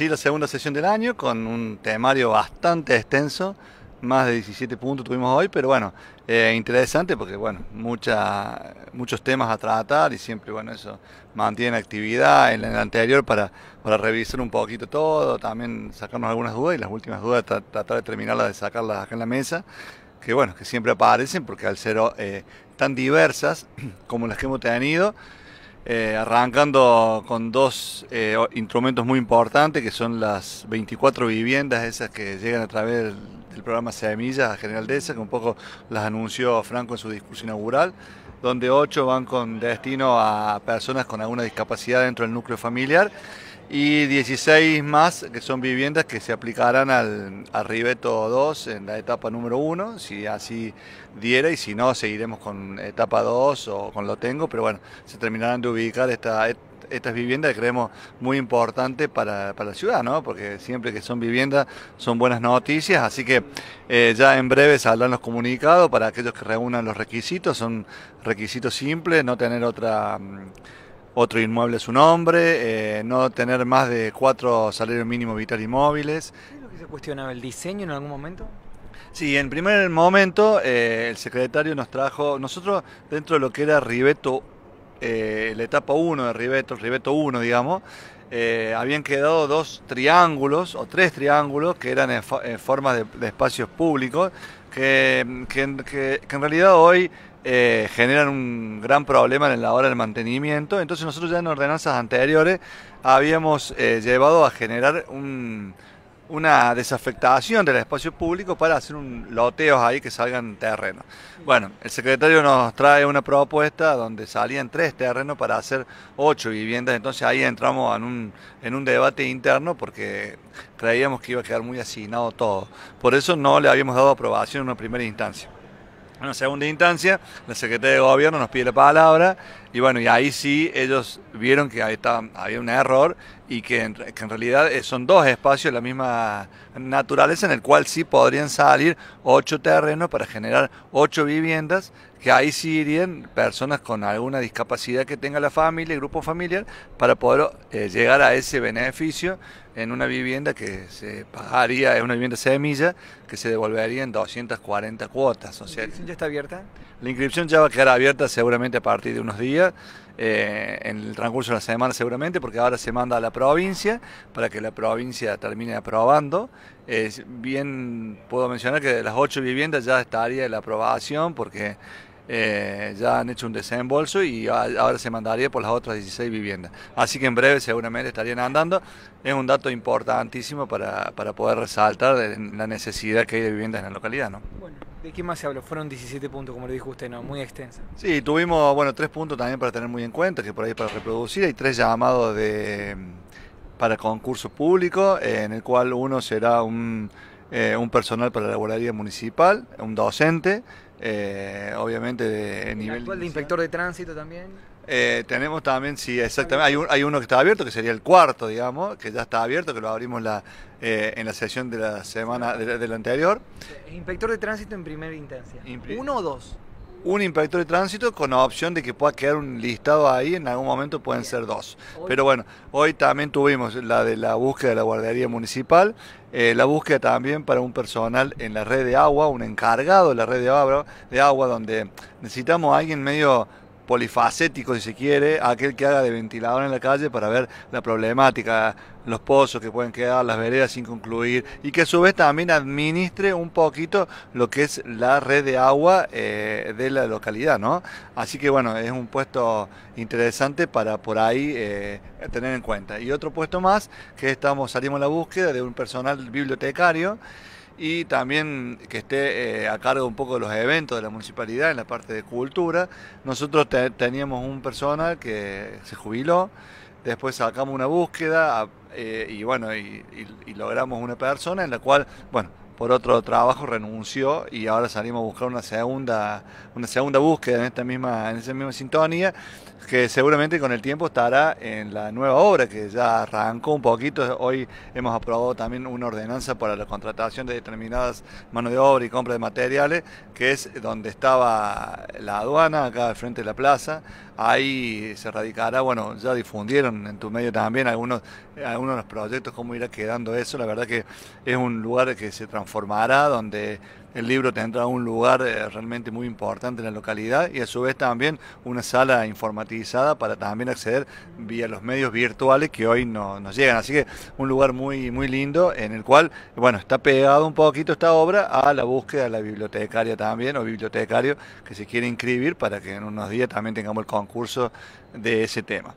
Sí, la segunda sesión del año con un temario bastante extenso, más de 17 puntos tuvimos hoy, pero bueno, eh, interesante porque bueno, muchos temas a tratar y siempre bueno, eso mantiene actividad en el anterior para, para revisar un poquito todo, también sacarnos algunas dudas y las últimas dudas tratar de terminarlas de sacarlas acá en la mesa, que bueno, que siempre aparecen porque al ser eh, tan diversas como las que hemos tenido, eh, arrancando con dos eh, instrumentos muy importantes, que son las 24 viviendas, esas que llegan a través del, programa Semillas a General Dessa, que un poco las anunció Franco en su discurso inaugural, donde ocho van con destino a personas con alguna discapacidad dentro del núcleo familiar y 16 más que son viviendas que se aplicarán al, al Ribeto 2 en la etapa número 1, si así diera y si no seguiremos con etapa 2 o con lo tengo, pero bueno, se terminarán de ubicar estas viviendas que creemos muy importantes para, la ciudad, ¿no? Porque siempre que son viviendas son buenas noticias, así que eh, ya en breve saldrán los comunicados para aquellos que reúnan los requisitos, son requisitos simples, no tener otra otro inmueble a su nombre, eh, no tener más de cuatro salarios mínimos vitales inmóviles. ¿Es lo que se cuestionaba el diseño en algún momento? Sí, en primer momento eh, el secretario nos trajo, nosotros dentro de lo que era Ribeto, eh, la etapa 1 de Ribeto, Ribeto 1 digamos, habían quedado dos triángulos o tres triángulos que eran en, formas de, espacios públicos, que en realidad hoy eh, generan un gran problema en la hora del mantenimiento. Entonces nosotros ya en ordenanzas anteriores habíamos eh, llevado a generar una desafectación del espacio público para hacer un loteos ahí que salgan terrenos. Bueno, el secretario nos trae una propuesta donde salían tres terrenos para hacer ocho viviendas, entonces ahí entramos en un, en un debate interno porque creíamos que iba a quedar muy asignado todo. Por eso no le habíamos dado aprobación en una primera instancia. En segunda instancia, la Secretaría de Gobierno nos pide la palabra y bueno, y ahí sí ellos vieron que había un error y que en, realidad eh, son dos espacios de la misma naturaleza en el cual sí podrían salir ocho terrenos para generar ocho viviendas, que ahí sí irían personas con alguna discapacidad que tenga la familia, grupo familiar, para poder eh, llegar a ese beneficio en una vivienda que se pagaría, es una vivienda semilla, que se devolvería en 240 cuotas. sociales. ¿La inscripción ya está abierta? La inscripción ya va a quedar abierta seguramente a partir de unos días eh, en el transcurso de la semana seguramente, porque ahora se manda a la provincia para que la provincia termine aprobando. bien, puedo mencionar que de las ocho viviendas ya estaría la aprobación porque eh, ya han hecho un desembolso y ahora se mandaría por las otras 16 viviendas. Así que en breve seguramente estarían andando. Es un dato importantísimo para, para poder resaltar la necesidad que hay de viviendas en la localidad. ¿no? ¿De qué más se habló? Fueron 17 puntos, como le dijo usted, ¿no? Muy extensa. Sí, tuvimos, bueno, tres puntos también para tener muy en cuenta, que por ahí para reproducir. Hay tres llamados de para concurso público, eh, en el cual uno será eh, un, personal para la guardería municipal, un docente, eh, obviamente de, nivel... ¿El de inspector de tránsito también? Eh, tenemos también, sí, exactamente, hay, uno que está abierto, que sería el cuarto, digamos, que ya está abierto, que lo abrimos la, eh, en la sesión de la semana de, anterior. inspector de tránsito en primera instancia. ¿Uno o dos? un inspector de tránsito con la opción de que pueda quedar un listado ahí, en algún momento pueden ser dos. Pero bueno, hoy también tuvimos la de la búsqueda de la guardería municipal, eh, la búsqueda también para un personal en la red de agua, un encargado de la red de agua, de agua donde necesitamos a alguien medio polifacético, si se quiere, aquel que haga de ventilador en la calle para ver la problemática, los pozos que pueden quedar, las veredas sin concluir y que a su vez también administre un poquito lo que es la red de agua eh, de la localidad, ¿no? Así que bueno, es un puesto interesante para por ahí eh, tener en cuenta. Y otro puesto más que estamos salimos a la búsqueda de un personal bibliotecario y también que esté eh, a cargo un poco de los eventos de la municipalidad en la parte de cultura. Nosotros teníamos un personal que se jubiló, después sacamos una búsqueda ah, eh, y bueno, y logramos una persona en la cual, bueno, por otro trabajo renunció y ahora salimos a buscar una segunda, una segunda búsqueda en esta misma, en esa misma sintonía, que seguramente con el tiempo estará en la nueva obra que ya arrancó un poquito. Hoy hemos aprobado también una ordenanza para la contratación de determinadas manos de obra y compra de materiales, que es donde estaba la aduana, acá al frente de la plaza. Ahí se radicará, bueno, ya difundieron en tu medio también algunos, algunos de los proyectos, cómo irá quedando eso. La verdad que es un lugar que se transforma formará, donde el libro tendrá un lugar eh, realmente muy importante en la localidad y a su vez también una sala informatizada para también acceder vía los medios virtuales que hoy nos llegan. Así que un lugar muy, muy lindo en el cual, bueno, está pegado un poquito esta obra a la búsqueda de la bibliotecaria también o bibliotecario que se quiere inscribir para que en unos días también tengamos el concurso de ese tema.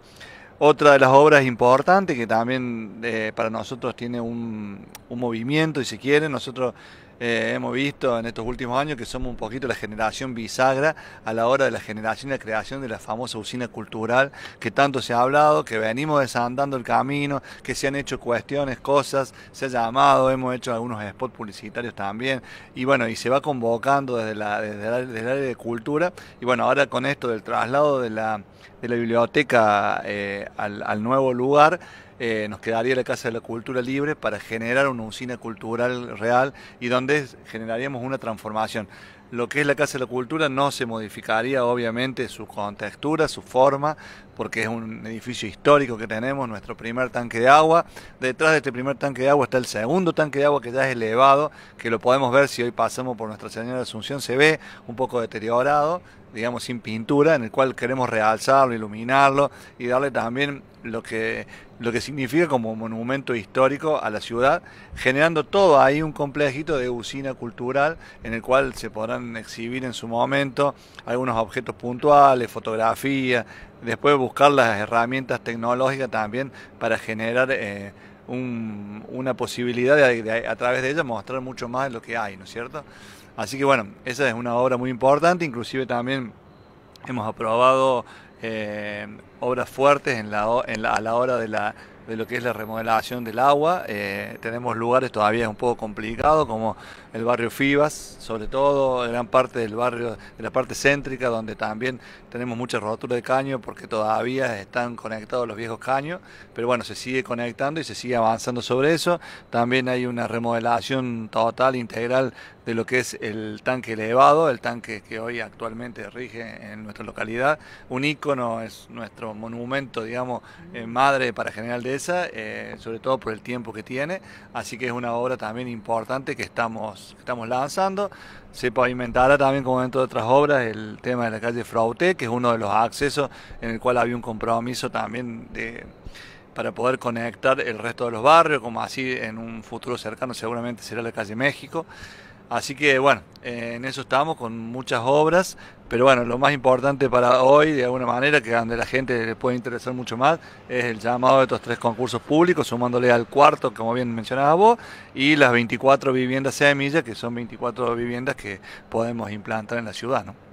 Otra de las obras importantes que también eh, para nosotros tiene un, movimiento, y si quieren, nosotros eh, hemos visto en estos últimos años que somos un poquito la generación bisagra a la hora de la generación y la creación de la famosa usina cultural que tanto se ha hablado, que venimos desandando el camino, que se han hecho cuestiones, cosas, se ha llamado, hemos hecho algunos spots publicitarios también, y bueno, y se va convocando desde, el área de cultura, y bueno, ahora con esto del traslado de la, de la biblioteca eh, al nuevo lugar, eh, nos quedaría la Casa de la Cultura Libre para generar una usina cultural real y donde generaríamos una transformación. Lo que es la Casa de la Cultura no se modificaría, obviamente, su contextura, su forma, porque es un edificio histórico que tenemos, nuestro primer tanque de agua. Detrás de este primer tanque de agua está el segundo tanque de agua que ya es elevado, que lo podemos ver si hoy pasamos por Nuestra Señora de Asunción, se ve un poco deteriorado, digamos, sin pintura, en el cual queremos realzarlo, iluminarlo y darle también lo que, lo que significa como monumento histórico a la ciudad, generando todo ahí un complejito de usina cultural en el cual se podrán exhibir en su momento algunos objetos puntuales, fotografías, después buscar las herramientas tecnológicas también para generar... Eh, una posibilidad de, a través de ellas mostrar mucho más de lo que hay, ¿no es cierto? Así que bueno, esa es una obra muy importante, inclusive también hemos aprobado eh, obras fuertes en a la hora de, lo que es la remodelación del agua. Eh, tenemos lugares todavía un poco complicados como el barrio Fivas, sobre todo gran parte del barrio, de la parte céntrica, donde también tenemos mucha rotura de caño porque todavía están conectados los viejos caños, pero bueno, se sigue conectando y se sigue avanzando sobre eso. También hay una remodelación total, integral de lo que es el tanque elevado, el tanque que hoy actualmente rige en nuestra localidad, un ícono, es nuestro monumento, digamos, eh, madre para General de esa, eh, sobre todo por el tiempo que tiene, así que es una obra también importante que estamos estamos, estamos lanzando. Se pavimentará también, como dentro de otras obras, el tema de la calle Fraute, que es uno de los accesos en el cual había un compromiso también de, para poder conectar el resto de los barrios, como así en un futuro cercano seguramente será la calle México. Así que bueno, eh, en eso estamos con muchas obras, pero bueno, lo más importante para hoy, de alguna manera, que donde la gente le puede interesar mucho más, es el llamado de estos tres concursos públicos, sumándole al cuarto, como bien mencionaba vos, y las 24 viviendas semillas, que son 24 viviendas que podemos implantar en la ciudad, ¿no?